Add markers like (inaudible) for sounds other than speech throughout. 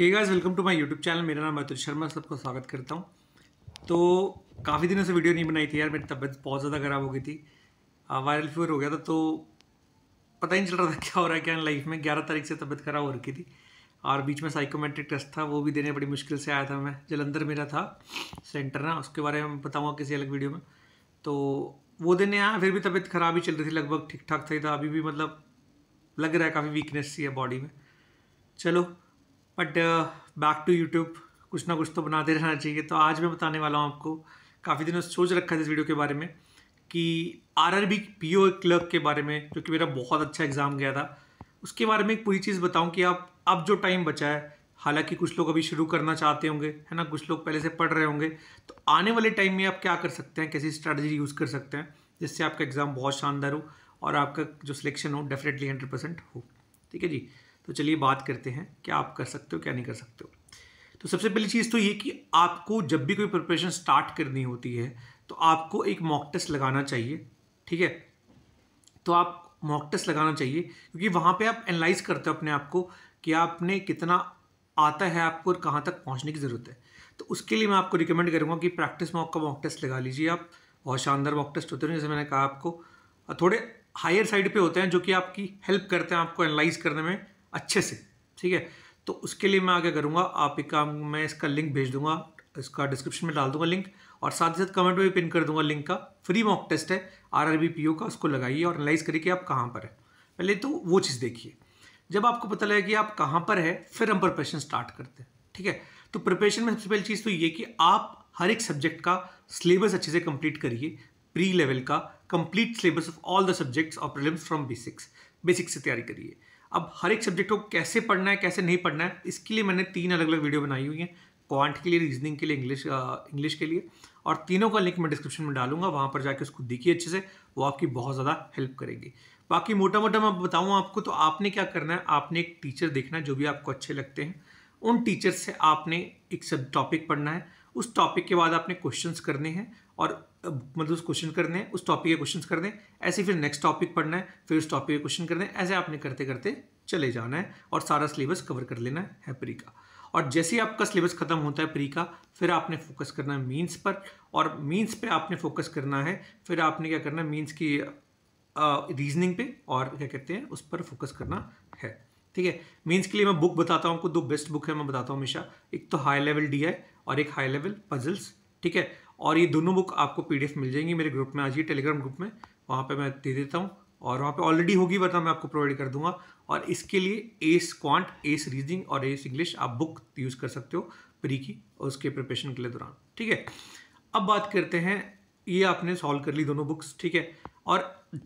guys welcome to my YouTube channel मेरा नाम अतुल शर्मा सबको स्वागत करता हूँ तो काफ़ी दिनों से वीडियो नहीं बनाई थी यार मेरी तबीयत बहुत ज़्यादा ख़राब हो गई थी वायरल फीवर हो गया था तो पता ही नहीं चल रहा था (laughs) क्या हो रहा है क्या लाइफ में ग्यारह तारीख से तबीयत ख़राब हो रखी थी और बीच में साइकोमेट्रिक टेस्ट था वो भी देने बड़ी मुश्किल से आया था मैं जलंधर मेरा था सेंटर ना उसके बारे में बताऊँगा किसी अलग वीडियो में तो वो देने आया फिर भी तबीयत ख़राब ही चल रही थी लगभग ठीक ठाक था अभी भी मतलब लग रहा है काफ़ी वीकनेस सी है बॉडी में चलो बट बैक टू यूट्यूब कुछ ना कुछ तो बनाते रहना चाहिए तो आज मैं बताने वाला हूँ आपको काफ़ी दिनों सोच रखा था इस वीडियो के बारे में कि R R B P O clerk के बारे में जो कि मेरा बहुत अच्छा एग्ज़ाम गया था उसके बारे में एक पूरी चीज़ बताऊँ कि आप अब जो टाइम बचा है हालांकि कुछ लोग अभी शुरू करना चाहते होंगे है ना कुछ लोग पहले से पढ़ रहे होंगे तो आने वाले टाइम में आप क्या कर सकते हैं कैसी स्ट्रैटेजी यूज़ कर सकते हैं जिससे आपका एग्ज़ाम बहुत शानदार हो और आपका जो सिलेक्शन हो डेफिनेटली हंड्रेड परसेंट हो ठीक है जी तो चलिए बात करते हैं क्या आप कर सकते हो क्या नहीं कर सकते हो तो सबसे पहली चीज़ तो ये कि आपको जब भी कोई प्रिपरेशन स्टार्ट करनी होती है तो आपको एक मॉक टेस्ट लगाना चाहिए ठीक है तो आप मॉक टेस्ट लगाना चाहिए क्योंकि वहाँ पे आप एनालाइज करते हो अपने आप को कि आपने कितना आता है आपको और कहाँ तक पहुँचने की ज़रूरत है तो उसके लिए मैं आपको रिकमेंड करूँगा कि प्रैक्टिस मॉक का मॉक टेस्ट लगा लीजिए आप बहुत शानदार मॉक टेस्ट होते हैं जैसे मैंने कहा आपको थोड़े हायर साइड पर होते हैं जो कि आपकी हेल्प करते हैं आपको एनालाइज करने में अच्छे से ठीक है तो उसके लिए मैं आगे करूँगा आप एक काम मैं इसका लिंक भेज दूंगा इसका डिस्क्रिप्शन में डाल दूंगा लिंक और साथ ही साथ कमेंट में भी पिन कर दूंगा लिंक का फ्री मॉक टेस्ट है आर आर का उसको लगाइए और एनालाइज करिए कि आप कहाँ पर है पहले तो वो चीज़ देखिए जब आपको पता लगे कि आप कहाँ पर है फिर हम प्रिपरेशन स्टार्ट करते हैं ठीक है तो प्रिपरेशन में सबसे पहली चीज़ तो ये कि आप हर एक सब्जेक्ट का सिलेबस अच्छे से कंप्लीट करिए प्री लेवल का complete syllabus of all the subjects और प्रिलिम्स फ्रॉम बेसिक्स बेसिक्स से तैयारी करिए अब हर एक सब्जेक्ट को कैसे पढ़ना है कैसे नहीं पढ़ना है इसके लिए मैंने तीन अलग अलग वीडियो बनाई हुई हैं क्वांट के लिए रीजनिंग के लिए इंग्लिश इंग्लिश के लिए और तीनों का लिंक मैं डिस्क्रिप्शन में डालूंगा वहाँ पर जाके उसको देखिए अच्छे से वो आपकी बहुत ज़्यादा हेल्प करेगी बाकी मोटा मोटा मैं बताऊँ आपको तो आपने क्या करना है आपने एक टीचर देखना है जो भी आपको अच्छे लगते हैं उन टीचर से आपने एक सब टॉपिक पढ़ना है उस टॉपिक के बाद आपने क्वेश्चंस करने हैं और मतलब उस क्वेश्चन करने हैं उस टॉपिक के क्वेश्चन करने ऐसे फिर नेक्स्ट टॉपिक पढ़ना है फिर उस टॉपिक के क्वेश्चन करने ऐसे आपने करते करते चले जाना है और सारा सिलेबस कवर कर लेना है प्री का और जैसे ही आपका सिलेबस खत्म होता है प्री का फिर आपने फोकस करना है मीन्स पर और मीन्स पर आपने फोकस करना है फिर आपने क्या करना है मीन्स की रीजनिंग पे और क्या कहते हैं उस पर फोकस करना है ठीक है मीन्स के लिए मैं बुक बताता हूँ आपको दो बेस्ट बुक है मैं बताता हूँ हमेशा एक तो हाई लेवल डी और एक हाई लेवल पजल्स ठीक है और ये दोनों बुक आपको पीडीएफ मिल जाएंगी मेरे ग्रुप में आज ही टेलीग्राम ग्रुप में वहाँ पर मैं दे देता हूँ और वहाँ पे ऑलरेडी होगी वरना मैं आपको प्रोवाइड कर दूंगा और इसके लिए एस क्वांट एस रीजनिंग और एस इंग्लिश आप बुक यूज़ कर सकते हो प्री की और उसके प्रिपरेशन के लिए दौरान ठीक है अब बात करते हैं ये आपने सॉल्व कर ली दोनों बुक्स ठीक है और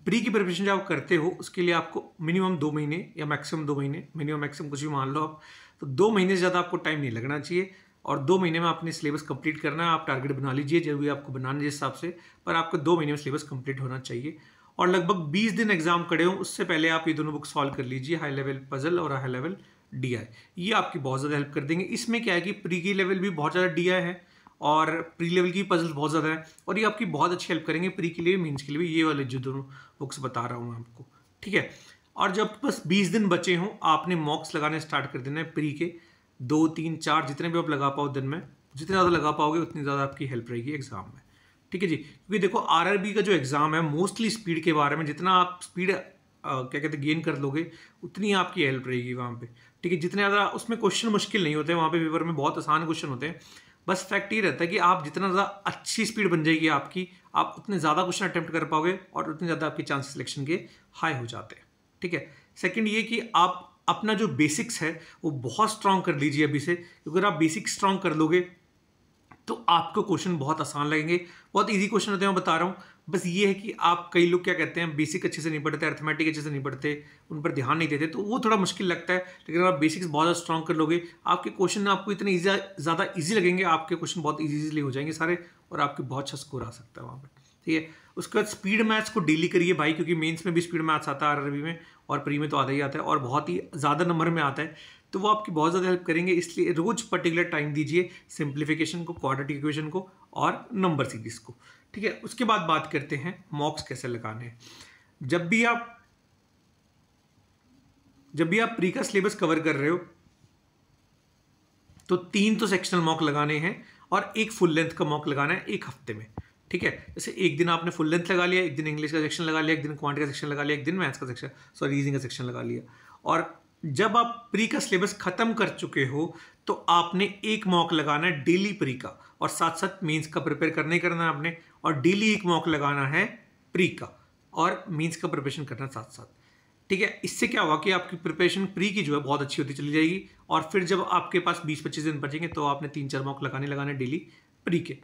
प्री की प्रिपरेशन जब आप करते हो उसके लिए आपको मिनिमम दो महीने या मैक्सिमम दो महीने मिनिमम मैक्सिमम कुछ भी मान लो आप तो दो महीने से ज़्यादा आपको टाइम नहीं लगना चाहिए और दो महीने में आपने सिलेबस कंप्लीट करना है आप टारगेट बना लीजिए जरूरी आपको बनाने जिस हिसाब से पर आपको दो महीने में सिलेबस कंप्लीट होना चाहिए और लगभग बीस दिन एग्जाम खड़े हों उससे पहले आप ये दोनों बुक सॉल्व कर लीजिए हाई लेवल पजल और हाई लेवल डी ये आपकी बहुत ज़्यादा हेल्प कर देंगे इसमें क्या है कि प्री के लेवल भी बहुत ज़्यादा डी है और प्री लेवल की पजल बहुत ज़्यादा है और ये आपकी बहुत अच्छी हेल्प करेंगे प्री के लिए मीन्स के लिए ये वाले जो दोनों बुक्स बता रहा हूँ मैं आपको ठीक है और जब बस बीस दिन बचे हों आपने मॉक्स लगाने स्टार्ट कर देना है प्री के दो तीन चार जितने भी आप लगा पाओ दिन में जितने ज़्यादा लगा पाओगे उतनी ज़्यादा आपकी हेल्प रहेगी एग्जाम में ठीक है जी क्योंकि देखो आरआरबी का जो एग्ज़ाम है मोस्टली स्पीड के बारे में जितना आप स्पीड क्या कहते हैं गेन कर लोगे उतनी आपकी हेल्प रहेगी वहाँ पर ठीक है जितने ज़्यादा उसमें क्वेश्चन मुश्किल नहीं होते वहाँ पे पेपर में बहुत आसान क्वेश्चन होते हैं बस फैक्ट ये रहता है कि आप जितना ज़्यादा अच्छी स्पीड बन जाएगी आपकी आप उतने ज़्यादा क्वेश्चन अटैम्प्ट कर पाओगे और उतने ज़्यादा आपके चांस सिलेक्शन के हाई हो जाते हैं ठीक है सेकेंड ये कि आप अपना जो बेसिक्स है वो बहुत स्ट्रांग कर लीजिए अभी से क्योंकि अगर आप बेसिक स्ट्रांग कर लोगे तो आपको क्वेश्चन बहुत आसान लगेंगे बहुत इजी क्वेश्चन होते हैं मैं बता रहा हूँ बस ये है कि आप कई लोग क्या कहते हैं बेसिक अच्छे से नहीं पढ़ते अर्थमेटिक अच्छे से नहीं पढ़ते उन पर ध्यान नहीं देते तो वो थोड़ा मुश्किल लगता है लेकिन अगर आप बेसिक्स बहुत ज़्यादा स्ट्रॉन्ग कर लोगे आपके क्वेश्चन आपको इतने ज़्यादा ईजी लगेंगे आपके क्वेश्चन बहुत ईजीली हो जाएंगे सारे और आपके बहुत अच्छा स्कोर आ सकता है वहाँ पर ठीक है उसके बाद स्पीड मैथ्स को डेली करिए भाई क्योंकि मेन्स में भी स्पीड मैथ्स आता है आर में और प्री में तो आता ही आता है और बहुत ही ज़्यादा नंबर में आता है तो वो आपकी बहुत ज़्यादा हेल्प करेंगे इसलिए रोज़ पर्टिकुलर टाइम दीजिए सिंप्लीफिकेशन को क्वाड्रेटिक इक्वेशन को और नंबर सीरीज को ठीक है उसके बाद बात करते हैं मॉक्स कैसे लगाने हैं जब भी आप जब भी आप प्री का सिलेबस कवर कर रहे हो तो तीन तो सेक्शनल मॉक लगाने हैं और एक फुल लेंथ का मॉक लगाना है एक हफ्ते में ठीक है जैसे एक दिन आपने फुल लेंथ लगा लिया एक दिन इंग्लिश का सेक्शन लगा लिया एक दिन क्वांट का सेक्शन लगा लिया एक दिन मैथ्स का सेक्शन सॉरी रीजनिंग का सेक्शन लगा लिया और जब आप प्री का सिलेबस खत्म कर चुके हो तो आपने एक मॉक लगाना है डेली प्री का और साथ साथ मीन्स का प्रिपेयर करने करना है आपने और डेली एक मॉक लगाना है प्री का और मीन्स का प्रिपरेशन करना साथ साथ ठीक है इससे क्या हुआ कि आपकी प्रिपरेशन प्री की जो है बहुत अच्छी होती चली जाएगी और फिर जब आपके पास बीस पच्चीस दिन बचेंगे तो आपने तीन चार मॉक लगाने लगाने डेली प्री के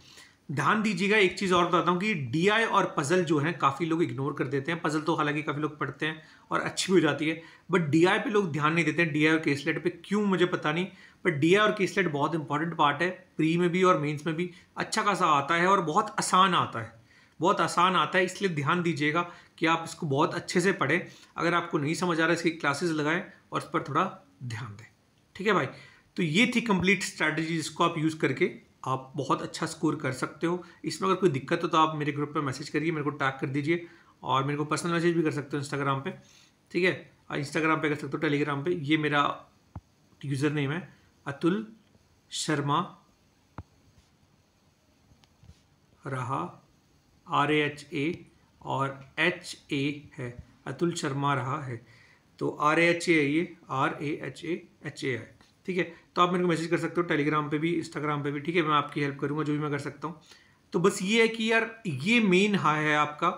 ध्यान दीजिएगा एक चीज़ और बताता हूँ कि डी और पज़ल जो है काफ़ी लोग इग्नोर कर देते हैं पज़ल तो हालांकि काफ़ी लोग पढ़ते हैं और अच्छी भी हो जाती है बट डी पे लोग ध्यान नहीं देते हैं डी और केसलेट पे क्यों मुझे पता नहीं बट डी और केसलेट बहुत इंपॉर्टेंट पार्ट है प्री में भी और मेन्स में भी अच्छा खासा आता है और बहुत आसान आता है बहुत आसान आता है इसलिए ध्यान दीजिएगा कि आप इसको बहुत अच्छे से पढ़ें अगर आपको नहीं समझ आ रहा है इसकी क्लासेस लगाएं और उस पर थोड़ा ध्यान दें ठीक है भाई तो ये थी कंप्लीट स्ट्रैटेजी जिसको आप यूज़ करके आप बहुत अच्छा स्कोर कर सकते हो इसमें अगर कोई दिक्कत हो तो आप मेरे ग्रुप पर मैसेज करिए मेरे को टैग कर दीजिए और मेरे को पर्सनल मैसेज भी कर सकते हो इंस्टाग्राम पे ठीक है और इंस्टाग्राम पे कर सकते हो टेलीग्राम पे ये मेरा यूज़र नेम है अतुल शर्मा रहा आर एच ए और एच ए है अतुल शर्मा रहा है तो आर एच ए है ये R A H A H A है ठीक है तो आप मेरे को मैसेज कर सकते हो टेलीग्राम पे भी इंस्टाग्राम पे भी ठीक है मैं आपकी हेल्प करूँगा जो भी मैं कर सकता हूँ तो बस ये है कि यार ये मेन हाई है आपका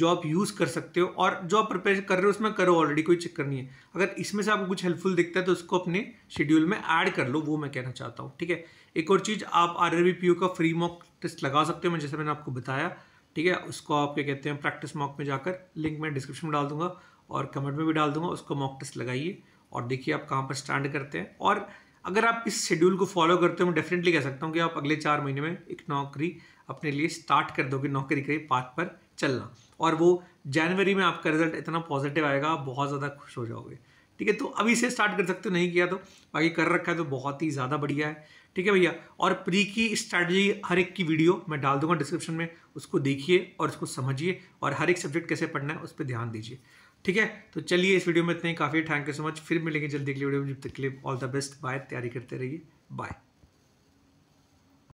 जो आप यूज़ कर सकते हो और जो आप प्रिपेयर कर रहे हो उसमें करो ऑलरेडी कोई चक्कर नहीं है अगर इसमें से आपको कुछ हेल्पफुल दिखता है तो उसको अपने शेड्यूल में ऐड कर लो वो मैं कहना चाहता हूँ ठीक है एक और चीज़ आप आर का फ्री मॉक टेस्ट लगा सकते हो मैं जैसे मैंने आपको बताया ठीक है उसको आप क्या कहते हैं प्रैक्टिस मॉक में जाकर लिंक मैं डिस्क्रिप्शन में डाल दूंगा और कमेंट में भी डाल दूंगा उसको मॉक टेस्ट लगाइए और देखिए आप कहाँ पर स्टैंड करते हैं और अगर आप इस शेड्यूल को फॉलो करते हो मैं डेफिनेटली कह सकता हूँ कि आप अगले चार महीने में एक नौकरी अपने लिए स्टार्ट कर दोगे नौकरी के पाथ पर चलना और वो जनवरी में आपका रिजल्ट इतना पॉजिटिव आएगा आप बहुत ज़्यादा खुश हो जाओगे ठीक है तो अभी से स्टार्ट कर सकते हो नहीं किया तो बाकी कर रखा है तो बहुत ही ज़्यादा बढ़िया है ठीक है भैया और प्री की स्ट्रैटेजी हर एक की वीडियो मैं डाल दूंगा डिस्क्रिप्शन में उसको देखिए और उसको समझिए और हर एक सब्जेक्ट कैसे पढ़ना है उस पर ध्यान दीजिए ठीक है तो चलिए इस वीडियो में इतने ही काफ़ी थैंक यू सो मच फिर मिलेंगे जल्दी अगली वीडियो में जब तक के लिए ऑल द बेस्ट बाय तैयारी करते रहिए बाय